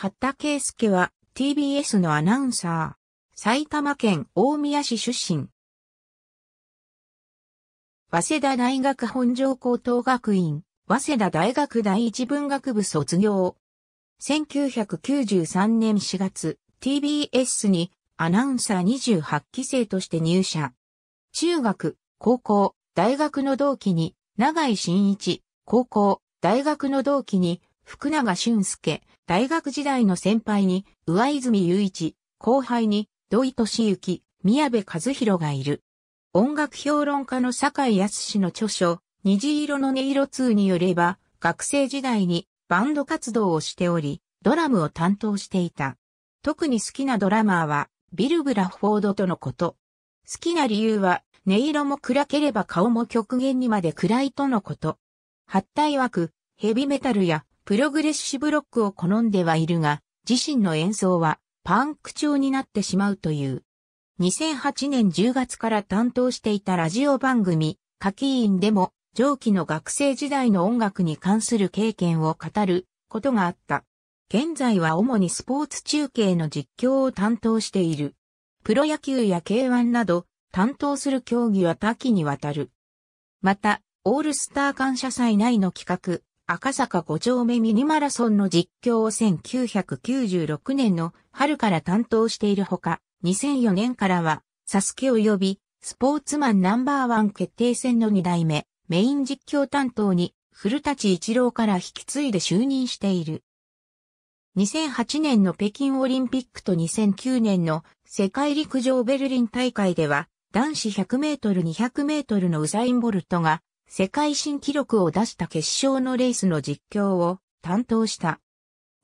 八田圭介は TBS のアナウンサー、埼玉県大宮市出身。早稲田大学本庄高等学院、早稲田大学第一文学部卒業。1993年4月、TBS にアナウンサー28期生として入社。中学、高校、大学の同期に、長井真一、高校、大学の同期に、福永俊介、大学時代の先輩に、上泉雄一、後輩に、土井敏之、宮部和弘がいる。音楽評論家の酒井康の著書、虹色の音色2によれば、学生時代にバンド活動をしており、ドラムを担当していた。特に好きなドラマーは、ビル・ブラフォードとのこと。好きな理由は、音色も暗ければ顔も極限にまで暗いとのこと。発対枠、ヘビメタルやプログレッシブロックを好んではいるが、自身の演奏はパンク調になってしまうという。2008年10月から担当していたラジオ番組、夏季員でも、上記の学生時代の音楽に関する経験を語ることがあった。現在は主にスポーツ中継の実況を担当している。プロ野球や K1 など担当する競技は多岐にわたる。また、オールスター感謝祭内の企画、赤坂5丁目ミニマラソンの実況を1996年の春から担当しているほか、2004年からは、サスケ及び、スポーツマンナンバーワン決定戦の2代目、メイン実況担当に、古立一郎から引き継いで就任している。2008年の北京オリンピックと2009年の世界陸上ベルリン大会では、男子100メートル200メートルのウザイン・ボルトが世界新記録を出した決勝のレースの実況を担当した。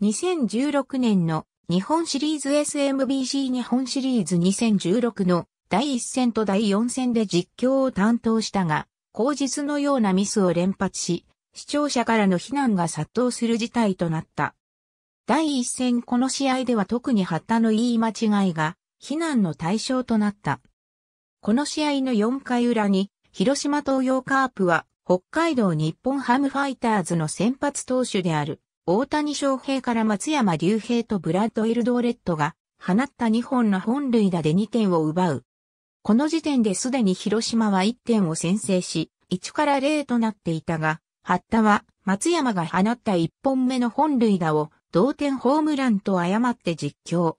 2016年の日本シリーズ SMBC 日本シリーズ2016の第1戦と第4戦で実況を担当したが、後日のようなミスを連発し、視聴者からの非難が殺到する事態となった。第1戦この試合では特に発端の言い間違いが非難の対象となった。この試合の4回裏に広島東洋カープは、北海道日本ハムファイターズの先発投手である、大谷翔平から松山隆平とブラッド・エルドーレットが、放った2本の本塁打で2点を奪う。この時点ですでに広島は1点を先制し、1から0となっていたが、八田は松山が放った1本目の本塁打を同点ホームランと誤って実況。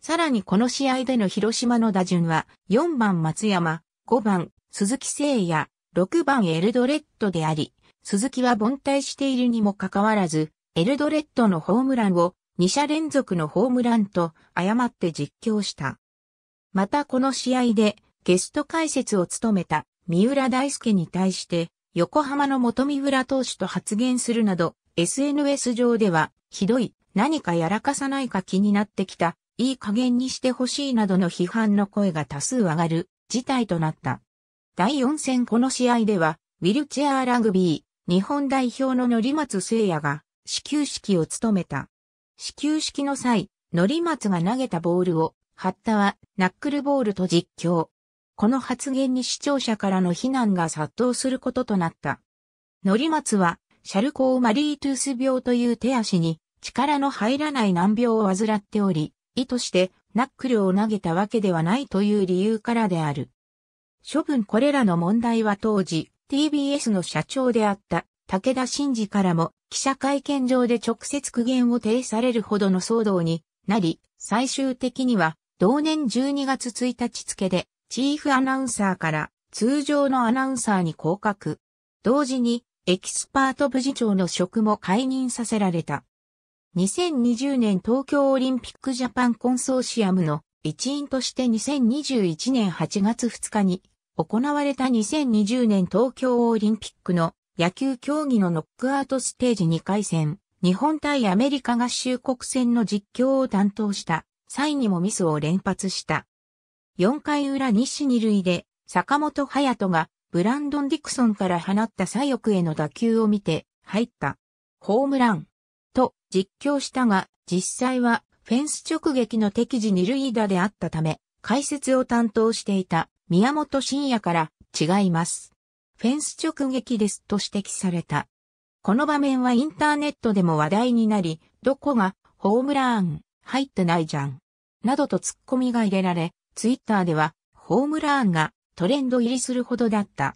さらにこの試合での広島の打順は4番松山、5番、鈴木誠也、6番エルドレッドであり、鈴木は凡退しているにもかかわらず、エルドレッドのホームランを2者連続のホームランと誤って実況した。またこの試合でゲスト解説を務めた三浦大輔に対して横浜の元三浦投手と発言するなど SNS 上ではひどい何かやらかさないか気になってきたいい加減にしてほしいなどの批判の声が多数上がる事態となった。第4戦この試合では、ウィルチェアーラグビー、日本代表の乗松聖也が、始球式を務めた。始球式の際、乗松が投げたボールを、ハッタは、ナックルボールと実況。この発言に視聴者からの非難が殺到することとなった。乗松は、シャルコーマリートゥース病という手足に力の入らない難病を患っており、意図してナックルを投げたわけではないという理由からである。処分これらの問題は当時、TBS の社長であった武田真治からも記者会見場で直接苦言を呈されるほどの騒動になり、最終的には同年12月1日付でチーフアナウンサーから通常のアナウンサーに降格。同時にエキスパート部次長の職も解任させられた。2020年東京オリンピックジャパンコンソーシアムの一員として2021年8月2日に行われた2020年東京オリンピックの野球競技のノックアウトステージ2回戦、日本対アメリカ合衆国戦の実況を担当した際にもミスを連発した。4回裏西二塁で坂本隼人がブランドン・ディクソンから放った左翼への打球を見て入った。ホームラン。と実況したが、実際はフェンス直撃の敵時二塁打であったため、解説を担当していた宮本慎也から違います。フェンス直撃ですと指摘された。この場面はインターネットでも話題になり、どこがホームラン入ってないじゃん。などとツッコミが入れられ、ツイッターではホームランがトレンド入りするほどだった。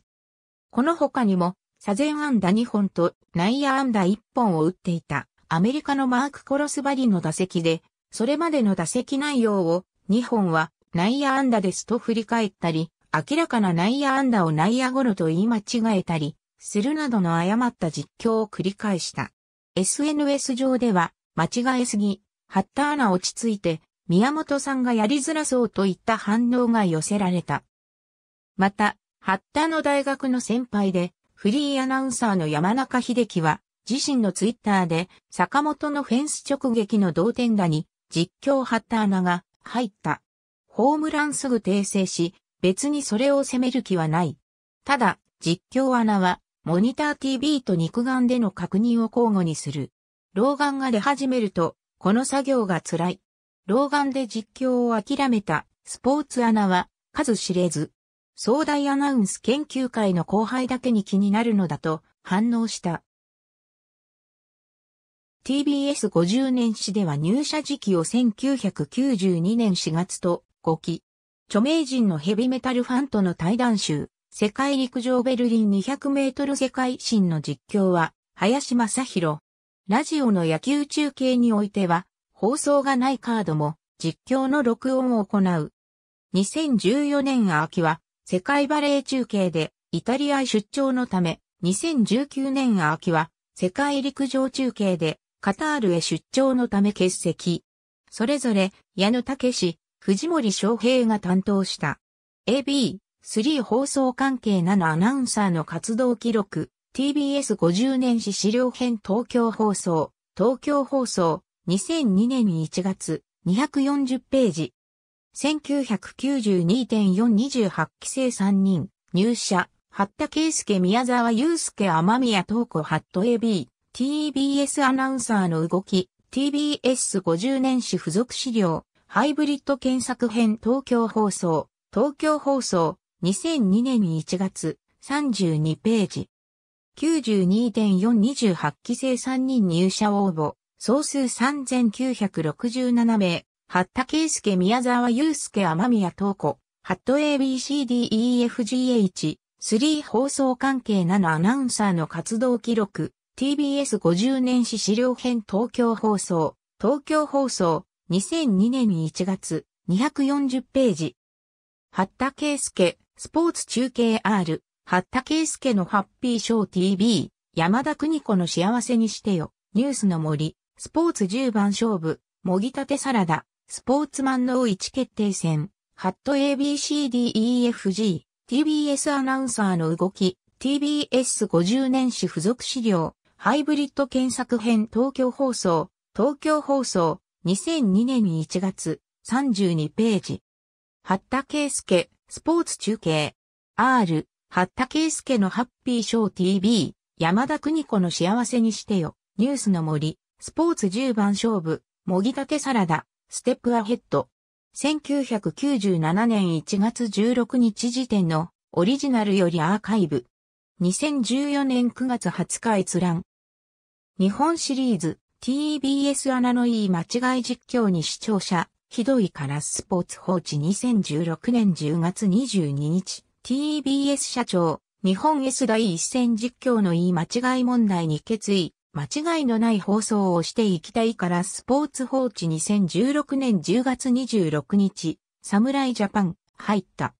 この他にも、左前安打2本と内野安打1本を打っていた。アメリカのマーク・コロスバリの打席で、それまでの打席内容を2本は内野安打ですと振り返ったり、明らかな内野安打を内野ゴロと言い間違えたり、するなどの誤った実況を繰り返した。SNS 上では、間違えすぎ、ハッターナ落ち着いて、宮本さんがやりづらそうといった反応が寄せられた。また、ハッターの大学の先輩で、フリーアナウンサーの山中秀樹は、自身のツイッターで、坂本のフェンス直撃の同点打に、実況ハッターナが入った。ホームランすぐ訂正し、別にそれを責める気はない。ただ、実況アナは、モニター TV と肉眼での確認を交互にする。老眼が出始めると、この作業が辛い。老眼で実況を諦めたスポーツアナは数知れず、壮大アナウンス研究会の後輩だけに気になるのだと反応した。TBS50 年誌では入社時期を1992年4月と5期。著名人のヘビメタルファンとの対談集、世界陸上ベルリン200メートル世界新の実況は、林正宏。ラジオの野球中継においては、放送がないカードも、実況の録音を行う。2014年秋は、世界バレー中継で、イタリア出張のため、2019年秋は、世界陸上中継で、カタールへ出張のため欠席。それぞれ、矢野武史、藤森翔平が担当した。AB、3放送関係7アナウンサーの活動記録、TBS50 年史資料編東京放送、東京放送、2002年1月、240ページ。1992.428期生3人、入社、八田圭介宮沢祐介天宮東子ハット AB、TBS アナウンサーの動き、TBS50 年史付属資料、ハイブリッド検索編東京放送、東京放送、2002年1月、32ページ。92.428期生3人入社応募、総数3967名、八田圭介宮沢祐介天宮東子、ハット ABCDEFGH、3放送関係7アナウンサーの活動記録、TBS50 年史資料編東京放送、東京放送、2002年1月、240ページ。八田圭介、スポーツ中継 R、八田圭介のハッピーショー TV、山田邦子の幸せにしてよ、ニュースの森、スポーツ10番勝負、もぎたてサラダ、スポーツマンの1決定戦、ハット ABCDEFG、TBS アナウンサーの動き、TBS50 年史付属資料、ハイブリッド検索編東京放送、東京放送、2002年1月、32ページ。八田圭介、スポーツ中継。R、八田圭介のハッピーショー TV、山田邦子の幸せにしてよ、ニュースの森、スポーツ10番勝負、もぎたてサラダ、ステップアヘッド。1997年1月16日時点のオリジナルよりアーカイブ。2014年9月20日閲覧。日本シリーズ TBS 穴のいい間違い実況に視聴者、ひどいからスポーツ放置2016年10月22日 TBS 社長日本 S 第一線実況のいい間違い問題に決意、間違いのない放送をしていきたいからスポーツ放置2016年10月26日、侍ジャパン、入った。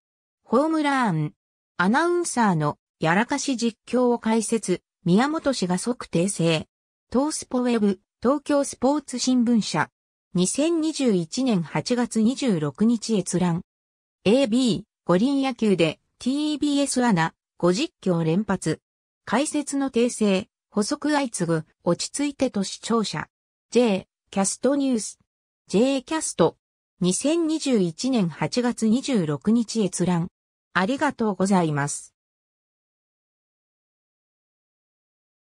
ホームラン。アナウンサーのやらかし実況を解説、宮本氏が即訂正。東スポウェブ、東京スポーツ新聞社。2021年8月26日閲覧。AB、五輪野球で TBS アナ、5実況連発。解説の訂正、補足相次ぐ、落ち着いてと視聴者。J、キャストニュース。J キャスト。2021年8月26日閲覧。ありがとうございます。